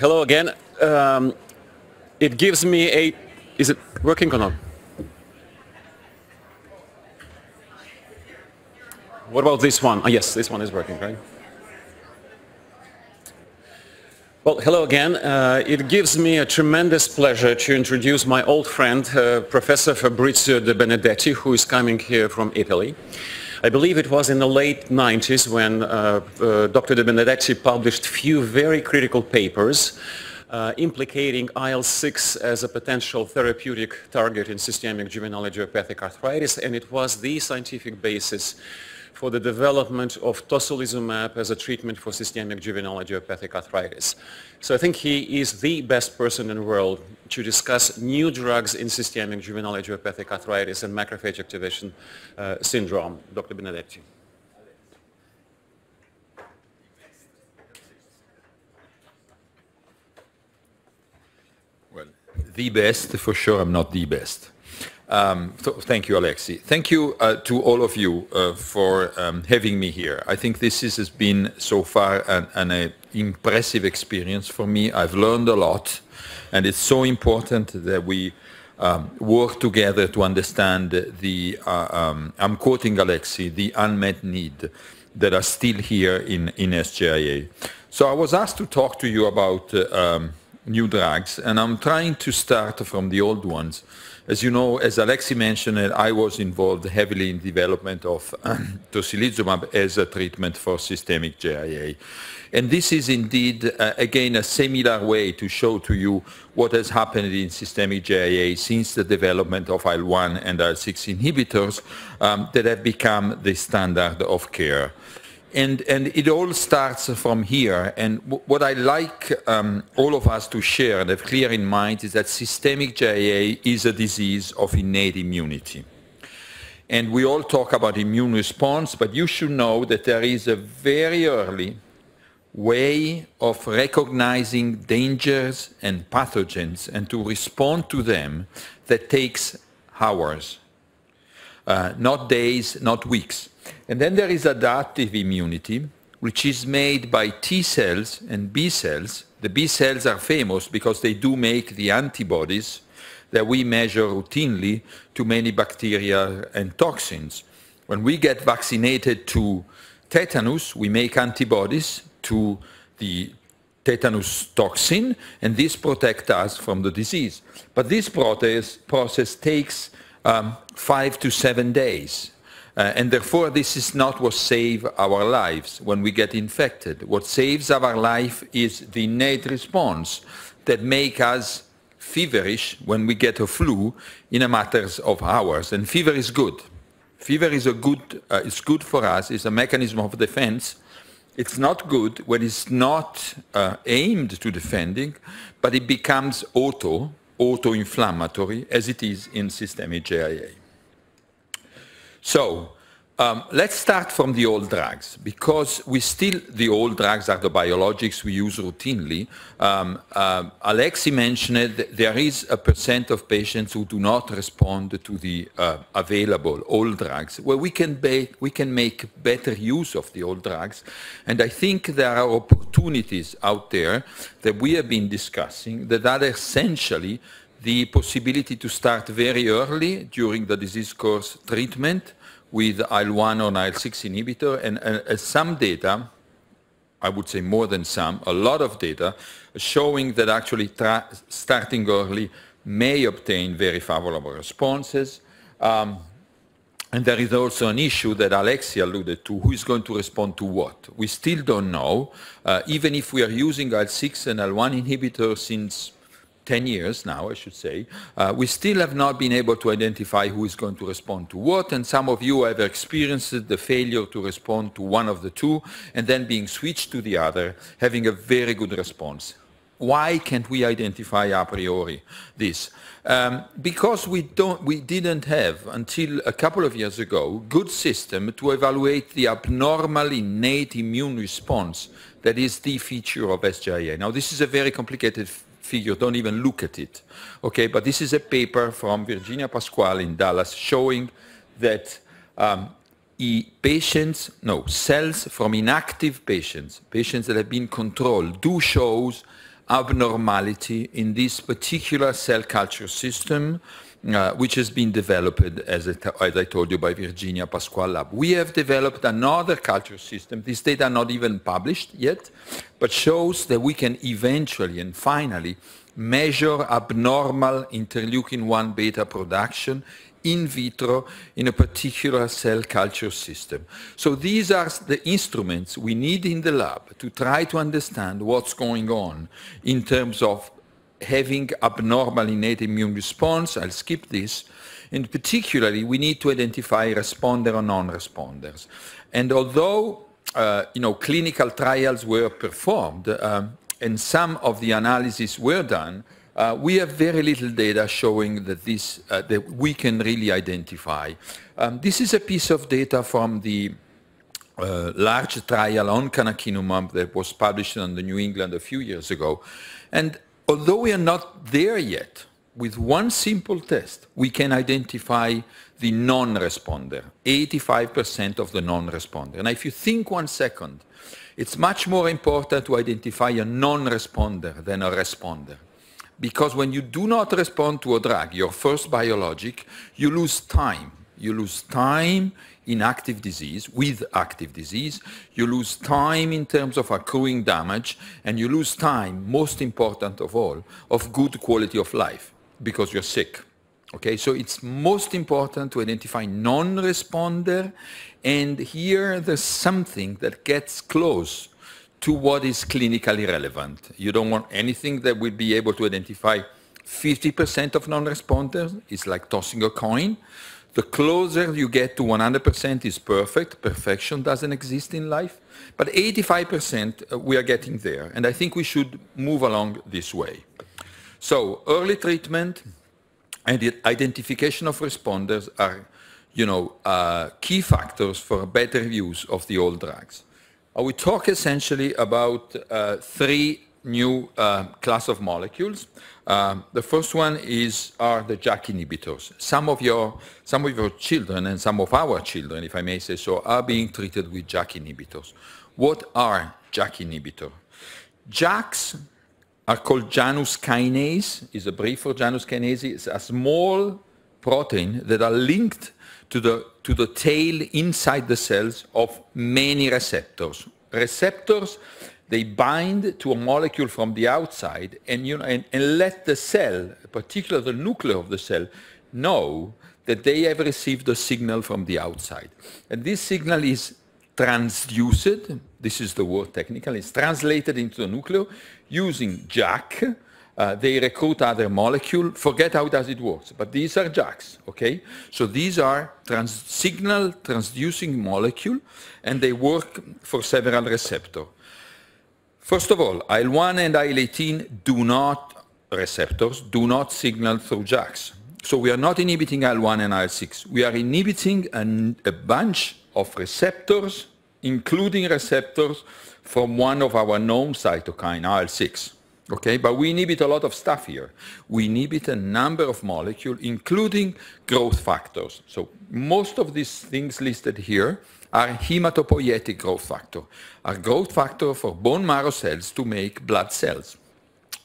Hello again. Um, it gives me a... Is it working or not? What about this one? Oh, yes, this one is working, right? Well, hello again. Uh, it gives me a tremendous pleasure to introduce my old friend, uh, Professor Fabrizio De Benedetti, who is coming here from Italy. I believe it was in the late 90s when uh, uh, Dr. De Benedetti published few very critical papers uh, implicating IL-6 as a potential therapeutic target in systemic juvenile idiopathic arthritis, and it was the scientific basis for the development of tocilizumab as a treatment for systemic juvenile idiopathic arthritis. So I think he is the best person in the world to discuss new drugs in systemic juvenile idiopathic arthritis and macrophage activation uh, syndrome. Dr. Benedetti. Well, the best, for sure, I'm not the best. Um, thank you, Alexi. Thank you uh, to all of you uh, for um, having me here. I think this is, has been so far an, an uh, impressive experience for me. I've learned a lot, and it's so important that we um, work together to understand the, uh, um, I'm quoting Alexi, the unmet need that are still here in, in SJIA. So I was asked to talk to you about uh, um, new drugs, and I'm trying to start from the old ones. As you know, as Alexi mentioned, I was involved heavily in development of tocilizumab as a treatment for systemic JIA. And this is indeed, uh, again, a similar way to show to you what has happened in systemic JIA since the development of IL-1 and IL-6 inhibitors um, that have become the standard of care and and it all starts from here. And what I like um, all of us to share and have clear in mind is that systemic JA is a disease of innate immunity. And we all talk about immune response, but you should know that there is a very early way of recognizing dangers and pathogens and to respond to them that takes hours, uh, not days, not weeks. And then there is adaptive immunity, which is made by T cells and B cells. The B cells are famous because they do make the antibodies that we measure routinely to many bacteria and toxins. When we get vaccinated to tetanus, we make antibodies to the tetanus toxin, and this protects us from the disease. But this process, process takes um, five to seven days. Uh, and therefore, this is not what saves our lives when we get infected. What saves our life is the innate response that makes us feverish when we get a flu in a matter of hours. And fever is good. Fever is a good, uh, it's good for us, it's a mechanism of defense. It's not good when it's not uh, aimed to defending, but it becomes auto, auto-inflammatory, as it is in systemic JIA. So um, let's start from the old drugs because we still, the old drugs are the biologics we use routinely. Um, uh, Alexi mentioned there is a percent of patients who do not respond to the uh, available old drugs. Well, we can, we can make better use of the old drugs. And I think there are opportunities out there that we have been discussing that are essentially the possibility to start very early during the disease course treatment with IL-1 or IL-6 inhibitor and uh, some data, I would say more than some, a lot of data showing that actually starting early may obtain very favorable responses. Um, and there is also an issue that Alexia alluded to, who is going to respond to what. We still don't know, uh, even if we are using IL-6 and IL-1 inhibitors since 10 years now, I should say, uh, we still have not been able to identify who is going to respond to what, and some of you have experienced the failure to respond to one of the two, and then being switched to the other, having a very good response. Why can't we identify a priori this? Um, because we, don't, we didn't have, until a couple of years ago, good system to evaluate the abnormal innate immune response that is the feature of SJIA. Now, this is a very complicated figure, don't even look at it. Okay, but this is a paper from Virginia Pasquale in Dallas showing that um, patients, no, cells from inactive patients, patients that have been controlled, do shows abnormality in this particular cell culture system uh, which has been developed, as I, as I told you, by Virginia Pasquale Lab. We have developed another culture system. This data are not even published yet, but shows that we can eventually and finally measure abnormal interleukin-1 beta production in vitro in a particular cell culture system. So these are the instruments we need in the lab to try to understand what's going on in terms of having abnormal innate immune response, I'll skip this, and particularly we need to identify responder or non-responders. And although uh, you know, clinical trials were performed um, and some of the analyses were done, uh, we have very little data showing that, this, uh, that we can really identify. Um, this is a piece of data from the uh, large trial on canakinumab that was published in the New England a few years ago. And although we are not there yet, with one simple test, we can identify the non-responder, 85% of the non-responder. And if you think one second, it's much more important to identify a non-responder than a responder. Because when you do not respond to a drug, your first biologic, you lose time. You lose time in active disease with active disease. You lose time in terms of accruing damage, and you lose time, most important of all, of good quality of life because you're sick. Okay, so it's most important to identify non-responder, and here there's something that gets close to what is clinically relevant. You don't want anything that will be able to identify 50% of non-responders. It's like tossing a coin. The closer you get to 100% is perfect. Perfection doesn't exist in life. But 85% uh, we are getting there. And I think we should move along this way. So early treatment and the identification of responders are you know, uh, key factors for better use of the old drugs. I uh, we talk essentially about uh, three new uh, class of molecules. Uh, the first one is are the JAK inhibitors. Some of your some of your children and some of our children, if I may say so, are being treated with JAK inhibitors. What are JAK inhibitors? JAKs are called Janus kinase. Is a brief for Janus kinase. It's a small protein that are linked to the to the tail inside the cells of many receptors. Receptors they bind to a molecule from the outside and, you know, and, and let the cell, particularly the nucleus of the cell, know that they have received a signal from the outside. And this signal is transduced, this is the word technical, it's translated into the nucleus using JAK. Uh, they recruit other molecule. Forget how does it works, but these are JAKs, okay? So these are trans signal transducing molecule, and they work for several receptor. First of all, IL-1 and IL-18 do not, receptors, do not signal through JAKs. So we are not inhibiting IL-1 and IL-6. We are inhibiting an, a bunch of receptors, including receptors from one of our known cytokine, IL-6. Okay, but we inhibit a lot of stuff here. We inhibit a number of molecules, including growth factors. So most of these things listed here are hematopoietic growth factor, are growth factor for bone marrow cells to make blood cells.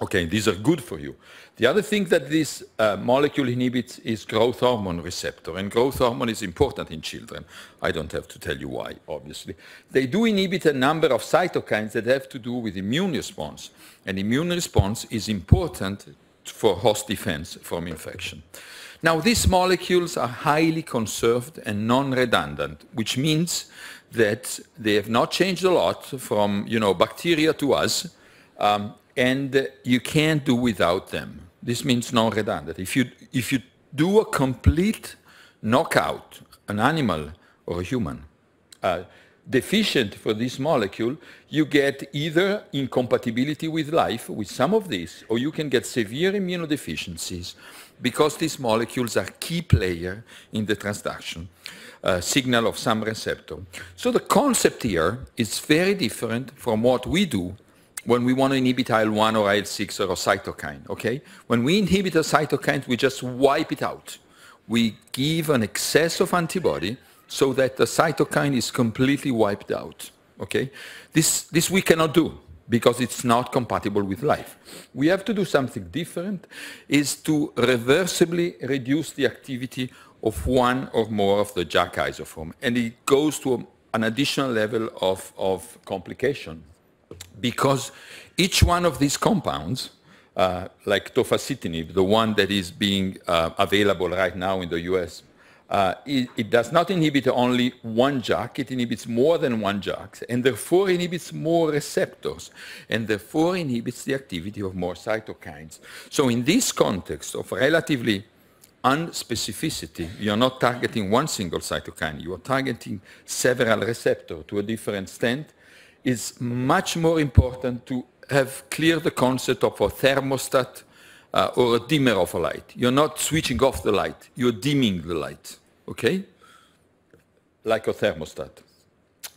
Okay, these are good for you. The other thing that this uh, molecule inhibits is growth hormone receptor, and growth hormone is important in children. I don't have to tell you why, obviously. They do inhibit a number of cytokines that have to do with immune response, and immune response is important for host defense from infection. Now, these molecules are highly conserved and non-redundant, which means that they have not changed a lot from you know bacteria to us, um, and you can't do without them. This means non-redundant. If you if you do a complete knockout, an animal or a human, uh, deficient for this molecule, you get either incompatibility with life, with some of these, or you can get severe immunodeficiencies because these molecules are key player in the transduction uh, signal of some receptor. So the concept here is very different from what we do when we want to inhibit IL-1 or IL-6 or a cytokine, okay? When we inhibit a cytokine, we just wipe it out. We give an excess of antibody so that the cytokine is completely wiped out. Okay? This, this we cannot do because it's not compatible with life. We have to do something different, is to reversibly reduce the activity of one or more of the JAK isoform. And it goes to a, an additional level of, of complication because each one of these compounds, uh, like tofacitinib, the one that is being uh, available right now in the US, uh, it, it, does not inhibit only one jack. it inhibits more than one jack, and therefore inhibits more receptors, and therefore inhibits the activity of more cytokines. So in this context of relatively unspecificity, you're not targeting one single cytokine, you are targeting several receptors to a different extent, It's much more important to have clear the concept of a thermostat uh, or a dimmer of a light. You're not switching off the light. You're dimming the light, okay? Like a thermostat.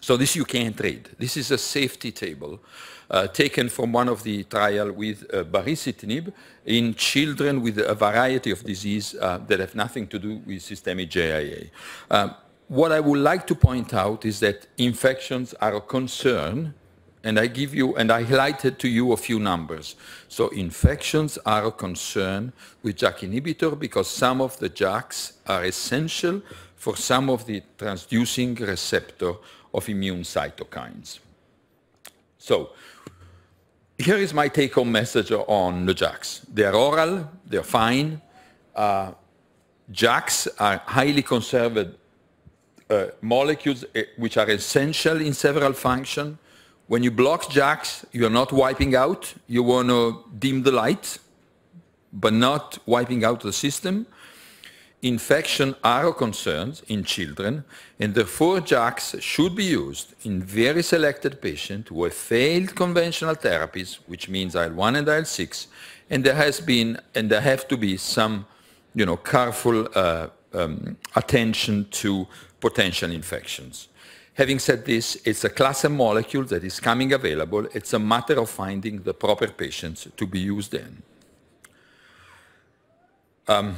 So this you can't trade. This is a safety table uh, taken from one of the trial with uh, baricitinib in children with a variety of disease uh, that have nothing to do with systemic JIA. Um, uh, what I would like to point out is that infections are a concern and I give you, and I highlighted to you a few numbers. So infections are a concern with JAK inhibitor because some of the JAKs are essential for some of the transducing receptor of immune cytokines. So here is my take-home message on the JAKs. They're oral, they're fine. Uh, JAKs are highly conserved uh, molecules eh, which are essential in several functions. When you block jacks, you're not wiping out. You want to dim the light, but not wiping out the system. Infection are a concern in children, and therefore jacks should be used in very selected patients who have failed conventional therapies, which means IL-1 and IL-6, and there has been and there have to be some, you know, careful uh, um, attention to potential infections. Having said this, it's a class of molecule that is coming available. It's a matter of finding the proper patients to be used in. Um,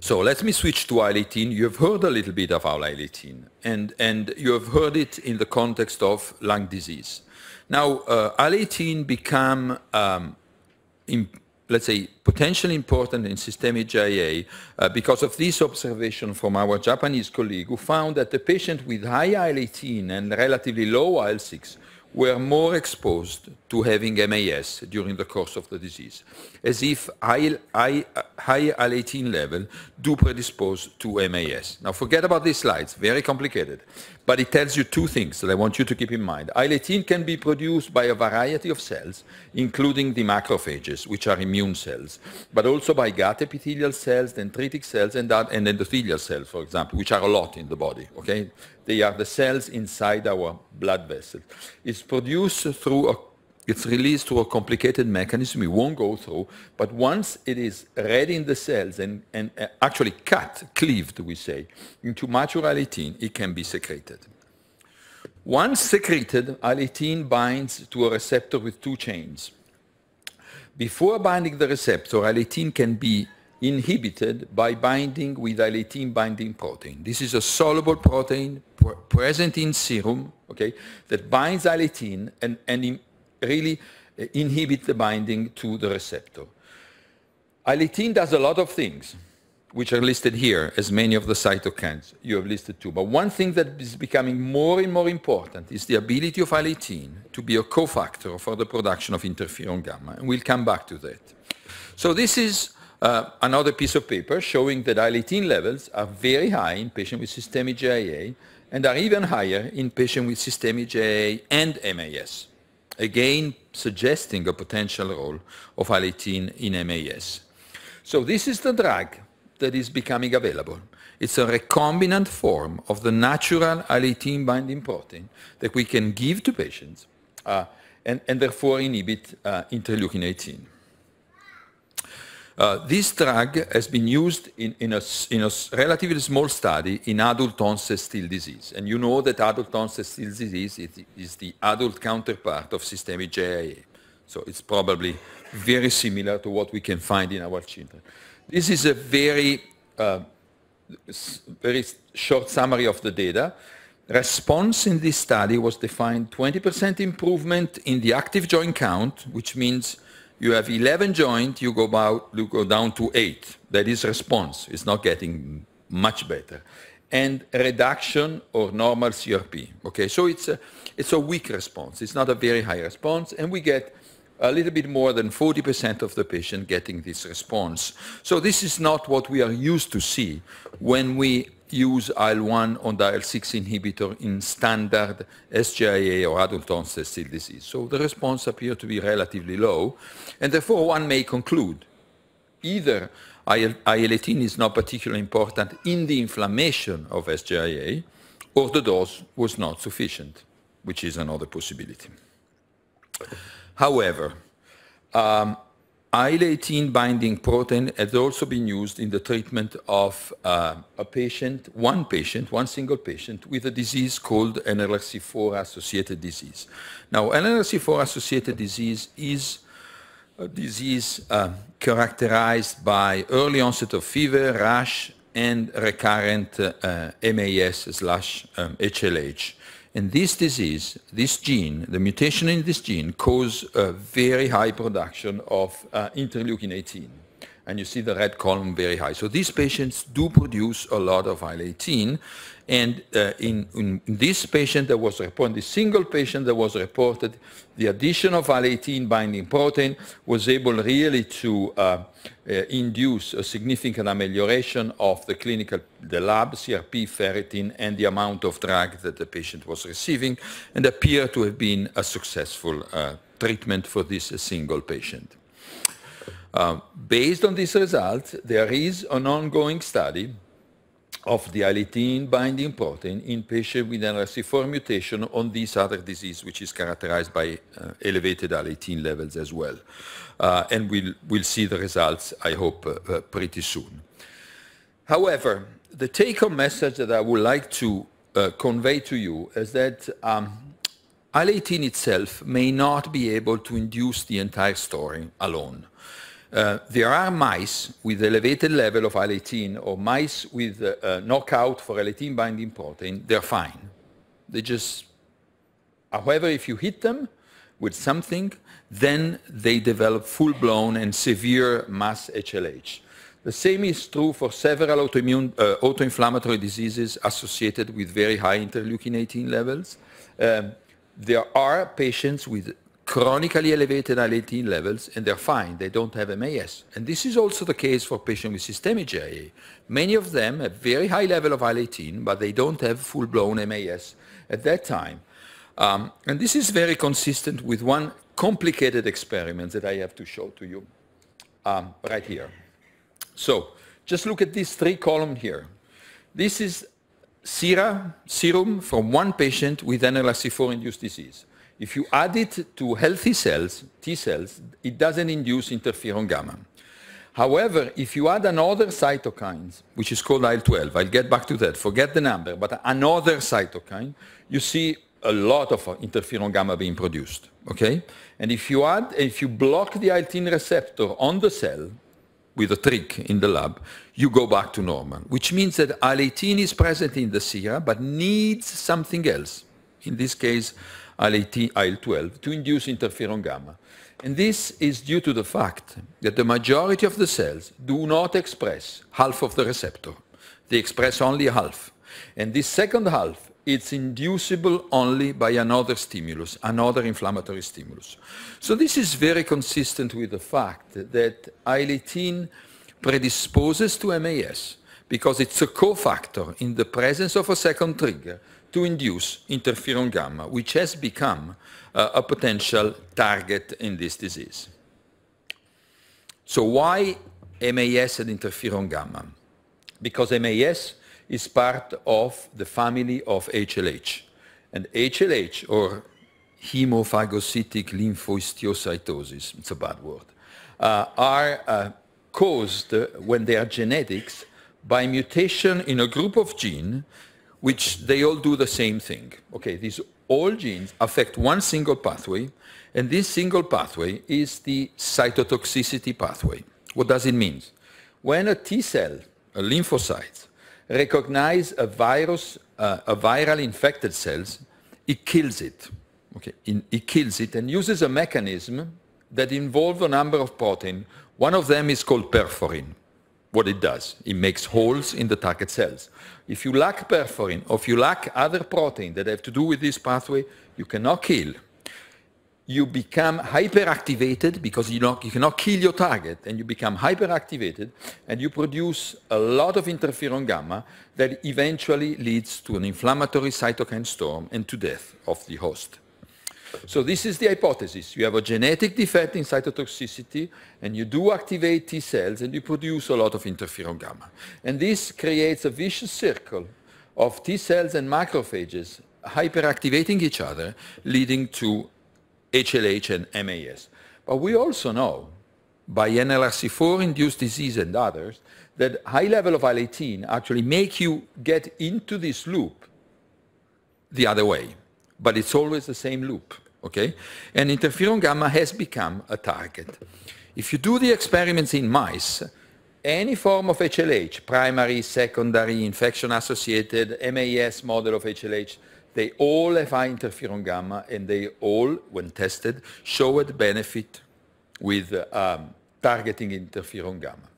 so let me switch to IL-18. You've heard a little bit about IL-18, and, and you have heard it in the context of lung disease. Now, uh, 18 become um, let's say, potentially important in systemic GIA uh, because of this observation from our Japanese colleague who found that the patients with high IL-18 and relatively low IL-6 were more exposed to having MAS during the course of the disease, as if high IL-18 level do predispose to MAS. Now forget about these slides, very complicated. But it tells you two things that I want you to keep in mind. Iletin can be produced by a variety of cells, including the macrophages, which are immune cells, but also by gut epithelial cells, dendritic cells, and, and endothelial cells, for example, which are a lot in the body. Okay, They are the cells inside our blood vessel. It's produced through a it's released through a complicated mechanism. It won't go through. But once it is ready in the cells and, and uh, actually cut, cleaved, we say, into mature IL-18, it can be secreted. Once secreted, IL-18 binds to a receptor with two chains. Before binding the receptor, IL-18 can be inhibited by binding with IL-18 binding protein. This is a soluble protein pr present in serum, okay, that binds IL-18 and, and, really uh, inhibit the binding to the receptor. IL-18 does a lot of things, which are listed here as many of the cytokines you have listed too. But one thing that is becoming more and more important is the ability of IL-18 to be a cofactor for the production of interferon gamma, and we'll come back to that. So this is uh, another piece of paper showing that IL-18 levels are very high in patients with systemic GIA and are even higher in patients with systemic GIA and MAS again suggesting a potential role of IL-18 in MAS. So this is the drug that is becoming available. It's a recombinant form of the natural IL-18 binding protein that we can give to patients uh, and, and, therefore inhibit uh, interleukin 18. Uh, this drug has been used in, in, a, in, a, relatively small study in adult onset Still disease. And you know that adult onset Still disease is, is the adult counterpart of systemic JIA. So it's probably very similar to what we can find in our children. This is a very, uh, very short summary of the data. Response in this study was defined 20% improvement in the active joint count, which means you have 11 joint, you go, about, you go down to 8. That is response. It's not getting much better. And reduction or normal CRP. Okay, so it's a, it's a weak response. It's not a very high response. And we get a little bit more than 40% of the patient getting this response. So this is not what we are used to see when we use IL-1 on the IL-6 inhibitor in standard SJIA or adult onset still disease. So the response appeared to be relatively low, and therefore one may conclude either IL-18 is not particularly important in the inflammation of SJIA, or the dose was not sufficient, which is another possibility. However, um, IL-18 binding protein has also been used in the treatment of uh, a patient, one patient, one single patient with a disease called NLRC4-associated disease. Now, NLRC4-associated disease is a disease uh, characterized by early onset of fever, rash, and recurrent uh, MAS slash um, HLH. And this disease, this gene, the mutation in this gene, cause a very high production of uh, interleukin 18 and you see the red column very high. So these patients do produce a lot of IL-18, and uh, in, in, this patient that was reported, the single patient that was reported, the addition of IL-18 binding protein was able really to uh, uh, induce a significant amelioration of the clinical, the lab, CRP, ferritin, and the amount of drug that the patient was receiving, and appear to have been a successful uh, treatment for this single patient. Um, based on this result, there is an ongoing study of the IL-18 binding protein in patients with NRC4 mutation on this other disease, which is characterized by uh, elevated IL-18 levels as well. Uh, and we'll, we'll see the results, I hope, uh, uh pretty soon. However, the take-home message that I would like to uh, convey to you is that um, IL-18 itself may not be able to induce the entire story alone. Uh, there are mice with elevated level of il 18 or mice with a uh, uh, knockout for il 18 binding protein, they're fine. They just, however, if you hit them with something, then they develop full-blown and severe mass HLH. The same is true for several autoimmune, autoinflammatory diseases associated with very high interleukin 18 levels. Um, there are patients with chronically elevated IL-18 levels and they're fine, they don't have MAS. And this is also the case for patients with systemic GIA. Many of them have very high level of IL-18, but they don't have full-blown MAS at that time. Um, and this is very consistent with one complicated experiment that I have to show to you um, right here. So just look at these three columns here. This is sera, serum from one patient with NLRC4-induced disease. If you add it to healthy cells, T cells, it doesn't induce interferon gamma. However, if you add another cytokine, which is called IL-12, I'll get back to that, forget the number, but another cytokine, you see a lot of interferon gamma being produced, okay? And if you add, if you block the IL-10 receptor on the cell with a trick in the lab, you go back to normal, which means that IL-18 is present in the serum but needs something else. In this case, IL-18, IL-12 to induce interferon gamma. And this is due to the fact that the majority of the cells do not express half of the receptor. They express only half. And this second half it's inducible only by another stimulus, another inflammatory stimulus. So this is very consistent with the fact that IL-18 predisposes to MAS because it's a cofactor in the presence of a second trigger to induce interferon gamma, which has become uh, a potential target in this disease. So why MAS and interferon gamma? Because MAS is part of the family of HLH. And HLH, or hemophagocytic lymphohistiocytosis, it's a bad word, uh, are uh, caused when they are genetics by mutation in a group of gene which they all do the same thing. Okay, these all genes affect one single pathway, and this single pathway is the cytotoxicity pathway. What does it mean? When a T cell, a lymphocyte, recognize a virus, uh, a viral infected cells, it kills it. Okay, in, it kills it and uses a mechanism that involves a number of proteins. One of them is called perforin what it does. It makes holes in the target cells. If you lack perforin or if you lack other protein that have to do with this pathway, you cannot kill. You become hyperactivated because you, not, you cannot kill your target and you become hyperactivated and you produce a lot of interferon gamma that eventually leads to an inflammatory cytokine storm and to death of the host. So this is the hypothesis. You have a genetic defect in cytotoxicity, and you do activate T cells, and you produce a lot of interferon gamma. And this creates a vicious circle of T cells and macrophages hyperactivating each other, leading to HLH and MAS. But we also know, by NLRC4-induced disease and others, that high level of IL-18 actually make you get into this loop the other way but it's always the same loop, okay? And interferon gamma has become a target. If you do the experiments in mice, any form of HLH, primary, secondary, infection-associated, MAS model of HLH, they all have high interferon gamma and they all, when tested, showed benefit with um, targeting interferon gamma.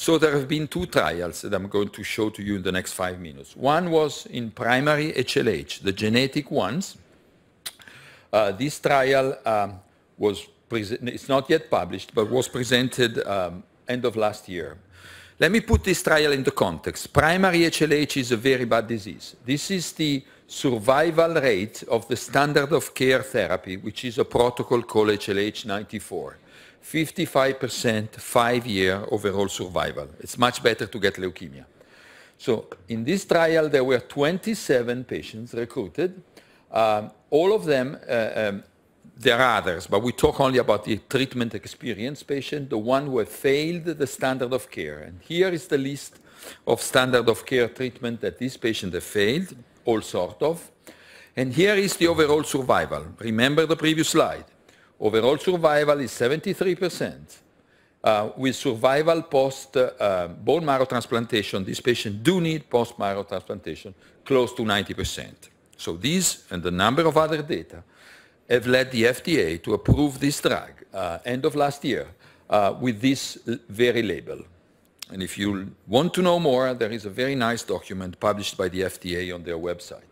So there have been two trials that I'm going to show to you in the next five minutes. One was in primary HLH, the genetic ones. Uh, this trial um, was, it's not yet published, but was presented um, end of last year. Let me put this trial in the context. Primary HLH is a very bad disease. This is the survival rate of the standard of care therapy, which is a protocol called HLH 94. 55% five-year overall survival. It's much better to get leukemia. So in this trial, there were 27 patients recruited. Um, all of them, uh, um, there are others, but we talk only about the treatment experienced patient, the one who have failed the standard of care. And here is the list of standard of care treatment that this patient have failed, all sort of. And here is the overall survival. Remember the previous slide. Overall survival is 73%. Uh, with survival post uh, bone marrow transplantation, these patients do need post marrow transplantation close to 90%. So these and a number of other data have led the FDA to approve this drug uh, end of last year uh, with this very label. And if you want to know more, there is a very nice document published by the FDA on their website.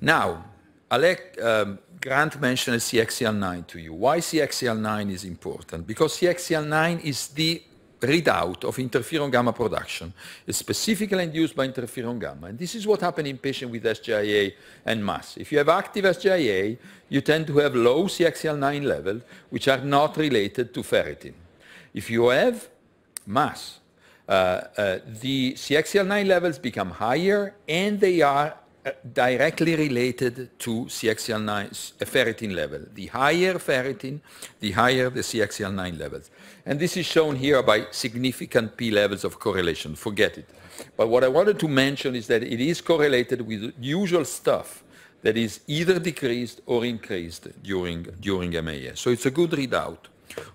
Now, Alec, um, Grant mentioned CXCL9 to you. Why CXCL9 is important? Because CXCL9 is the readout of interferon gamma production. specifically induced by interferon gamma. And this is what happens in patients with SGIA and MAS. If you have active SGIA, you tend to have low CXCL9 levels, which are not related to ferritin. If you have MAS, uh, uh, the CXCL9 levels become higher and they are directly related to CXCL9 uh, ferritin level. The higher ferritin, the higher the CXCL9 levels. And this is shown here by significant P levels of correlation. Forget it. But what I wanted to mention is that it is correlated with usual stuff that is either decreased or increased during, during MAS. So it's a good readout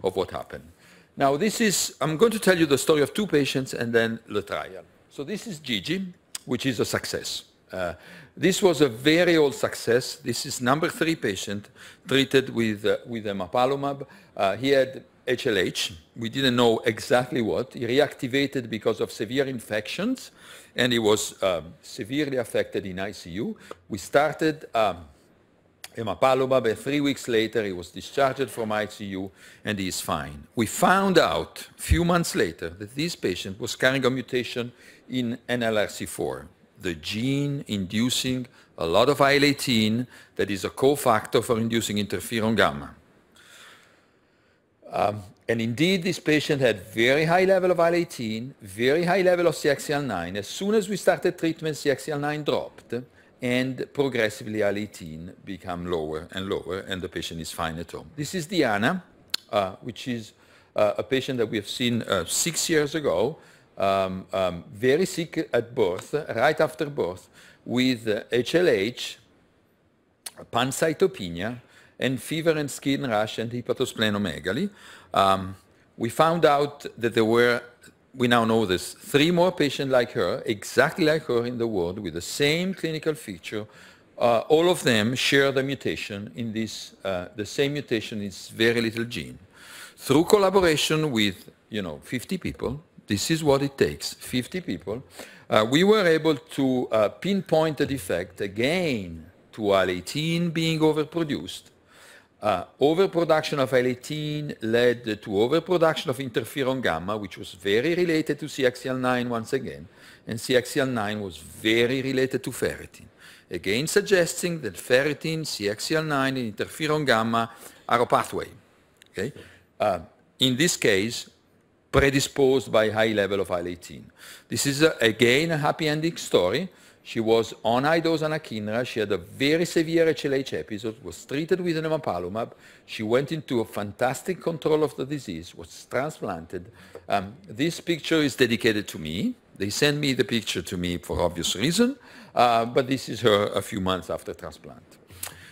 of what happened. Now this is, I'm going to tell you the story of two patients and then the trial. So this is Gigi, which is a success. Uh, this was a very old success. This is number three patient treated with, uh, with emapalumab. Uh, he had HLH. We didn't know exactly what. He reactivated because of severe infections, and he was um, severely affected in ICU. We started um, emapalumab, and three weeks later, he was discharged from ICU, and he is fine. We found out a few months later that this patient was carrying a mutation in NLRC4 the gene inducing a lot of IL-18 that is a cofactor for inducing interferon gamma. Um, and indeed, this patient had very high level of IL-18, very high level of CXCL9. As soon as we started treatment, CXCL9 dropped, and progressively IL-18 become lower and lower, and the patient is fine at home. This is Diana, uh, which is uh, a patient that we have seen uh, six years ago um, um, very sick at birth, right after birth, with HLH, pancytopenia, and fever and skin rash and hepatosplenomegaly. Um, we found out that there were, we now know this, three more patients like her, exactly like her in the world, with the same clinical feature. Uh, all of them share the mutation in this, uh, the same mutation in this very little gene. Through collaboration with, you know, 50 people, this is what it takes, 50 people. Uh, we were able to uh, pinpoint the defect again to IL-18 being overproduced. Uh, overproduction of IL-18 led to overproduction of interferon gamma, which was very related to CXCL9 once again, and CXCL9 was very related to ferritin, again suggesting that ferritin, CXCL9, and interferon gamma are a pathway. Okay? Uh, in this case, predisposed by high level of IL-18. This is, uh, again, a happy ending story. She was on high dose anakinra. She had a very severe HLH episode, was treated with nemapalumab. She went into a fantastic control of the disease, was transplanted. Um, this picture is dedicated to me. They sent me the picture to me for obvious reason, uh, but this is her a few months after transplant.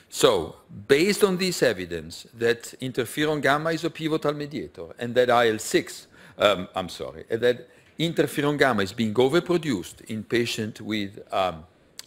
So, based on this evidence that interferon gamma is a pivotal mediator and that IL-6 um, I'm sorry, that interferon gamma is being overproduced in patients with um,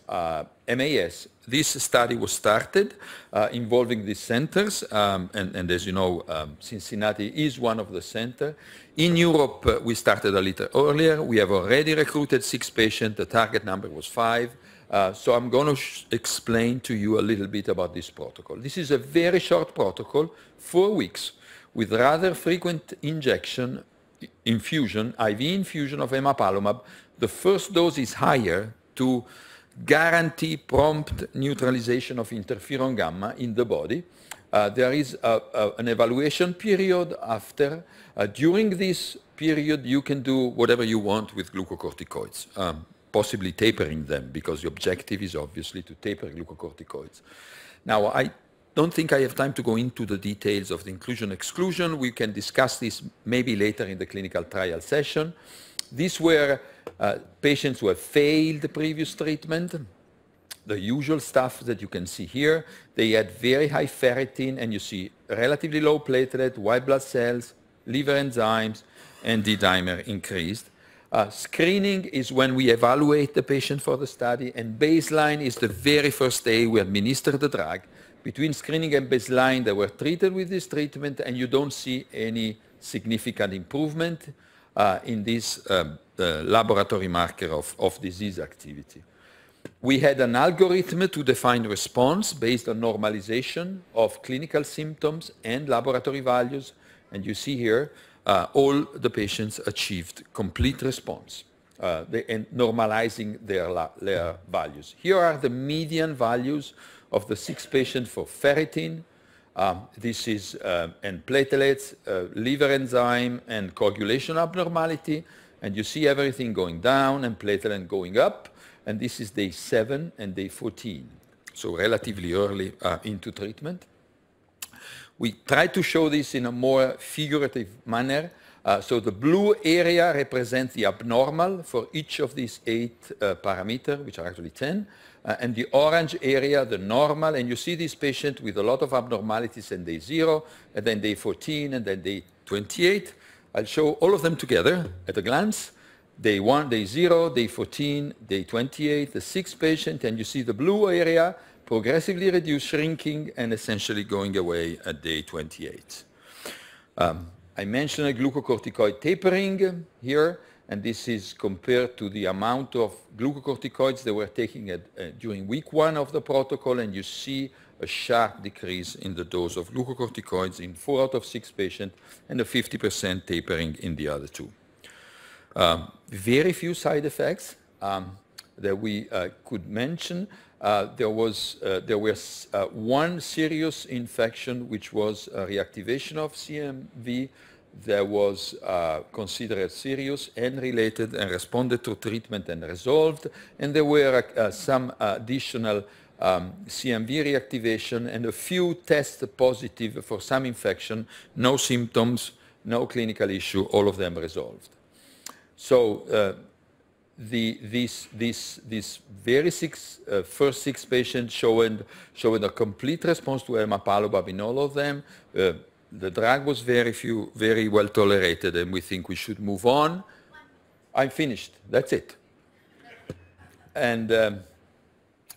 uh, MAS. This study was started uh, involving these centers, um, and, and, as you know, um, Cincinnati is one of the centers. In Europe, uh, we started a little earlier. We have already recruited six patients. The target number was five. Uh, so I'm going to explain to you a little bit about this protocol. This is a very short protocol, four weeks, with rather frequent injection infusion, IV infusion of emapalumab, the first dose is higher to guarantee prompt neutralization of interferon gamma in the body. Uh, there is a, a, an evaluation period after. Uh, during this period, you can do whatever you want with glucocorticoids, um, possibly tapering them, because the objective is obviously to taper glucocorticoids. Now, I don't think I have time to go into the details of the inclusion-exclusion. We can discuss this maybe later in the clinical trial session. These were uh, patients who have failed the previous treatment, the usual stuff that you can see here. They had very high ferritin, and you see relatively low platelet, white blood cells, liver enzymes, and D-dimer increased. Uh, screening is when we evaluate the patient for the study, and baseline is the very first day we administer the drug between screening and baseline that were treated with this treatment and you don't see any significant improvement uh, in this um, uh, laboratory marker of, of disease activity. We had an algorithm to define response based on normalization of clinical symptoms and laboratory values. And you see here, uh, all the patients achieved complete response uh, they, and normalizing their, their values. Here are the median values of the six patients for ferritin. Um, this is uh, and platelets, uh, liver enzyme, and coagulation abnormality. And you see everything going down and platelet going up. And this is day 7 and day 14, so relatively early uh, into treatment. We try to show this in a more figurative manner uh, so the blue area represents the abnormal for each of these eight uh, parameters, which are actually 10. Uh, and the orange area, the normal. And you see this patient with a lot of abnormalities in day 0, and then day 14, and then day 28. I'll show all of them together at a glance. Day 1, day 0, day 14, day 28, the sixth patient, and you see the blue area progressively reduce shrinking and essentially going away at day 28. Um, I mentioned glucocorticoid tapering here, and this is compared to the amount of glucocorticoids they were taking at, uh, during week one of the protocol, and you see a sharp decrease in the dose of glucocorticoids in four out of six patients and a 50% tapering in the other two. Um, very few side effects. Um, that we uh, could mention. Uh, there was uh, there was one serious infection, which was reactivation of CMV that was uh, considered serious and related and responded to treatment and resolved. And there were uh, some additional um, CMV reactivation and a few tests positive for some infection, no symptoms, no clinical issue, all of them resolved. So uh, the, these, very six, uh, first six patients showed, showed a complete response to emapalumab in all of them. Uh, the drug was very few, very well tolerated, and we think we should move on. I'm finished. That's it. And um,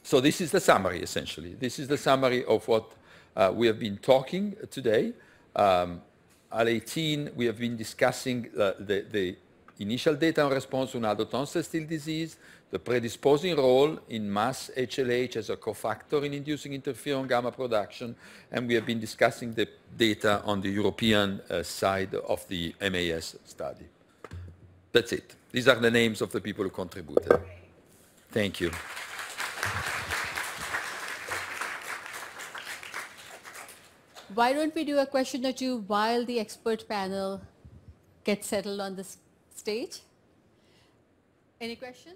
so this is the summary, essentially. This is the summary of what uh, we have been talking today. Um, at 18, we have been discussing the, the, initial data on response on adult onset still disease, the predisposing role in mass HLH as a cofactor in inducing interferon gamma production, and we have been discussing the data on the European uh, side of the MAS study. That's it. These are the names of the people who contributed. Thank you. Why don't we do a question or two while the expert panel gets settled on this stage. Any questions?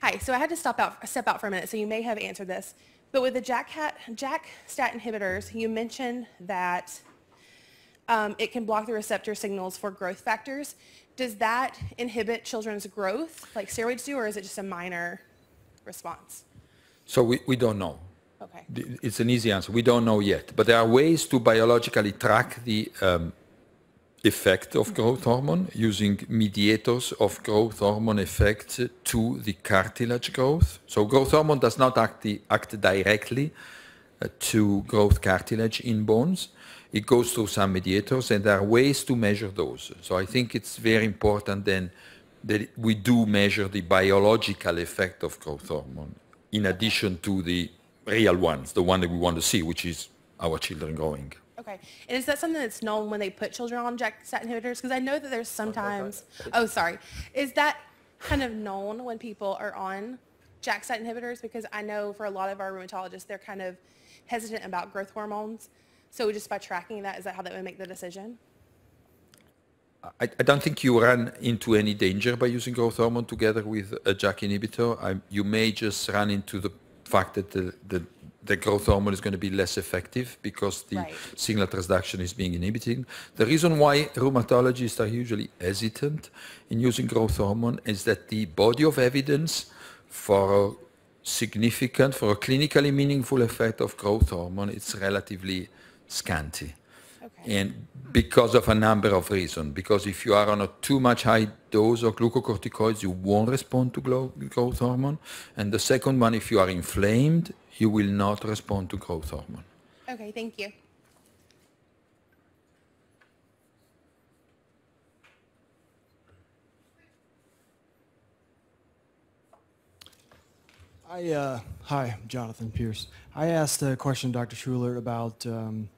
Hi, so I had to stop out, step out for a minute, so you may have answered this. But with the JAK, JAK stat inhibitors, you mentioned that um, it can block the receptor signals for growth factors. Does that inhibit children's growth like steroids do, or is it just a minor response? So we, we don't know. Okay. It's an easy answer. We don't know yet. But there are ways to biologically track the um, effect of mm-hmm. growth hormone using mediators of growth hormone effects to the cartilage growth. So growth hormone does not act, the, act directly uh, to growth cartilage in bones. It goes through some mediators and there are ways to measure those. So I think it's very important then that we do measure the biological effect of growth hormone in addition to the real ones, the one that we want to see, which is our children growing. Okay. And is that something that's known when they put children on JAK-STAT inhibitors? Because I know that there's sometimes... Oh, sorry. Is that kind of known when people are on JAK-STAT inhibitors? Because I know for a lot of our rheumatologists, they're kind of hesitant about growth hormones. So just by tracking that, is that how they would make the decision? I, I, don't think you run into any danger by using growth hormone together with a JAK inhibitor. I, you may just run into the fact that the, the, the, growth hormone is going to be less effective because the right. signal transduction is being inhibited. The reason why rheumatologists are usually hesitant in using growth hormone is that the body of evidence for significant, for a clinically meaningful effect of growth hormone, it's relatively scanty and because of a number of reasons. Because if you are on a too much high dose of glucocorticoids, you won't respond to growth hormone. And the second one, if you are inflamed, you will not respond to growth hormone. Okay, thank you. I, uh, hi, Jonathan Pierce. I asked a question, Dr. Schuler, about um,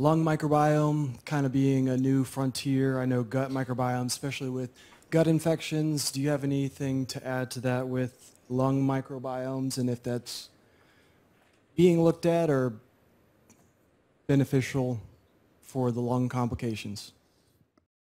lung microbiome kind of being a new frontier. I know gut microbiome, especially with gut infections. Do you have anything to add to that with lung microbiomes and if that's being looked at or beneficial for the lung complications?